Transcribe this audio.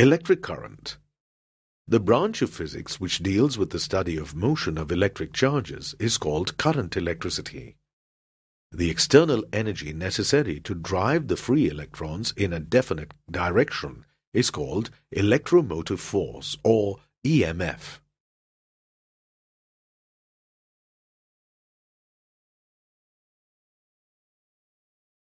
Electric current. The branch of physics which deals with the study of motion of electric charges is called current electricity. The external energy necessary to drive the free electrons in a definite direction is called electromotive force or EMF.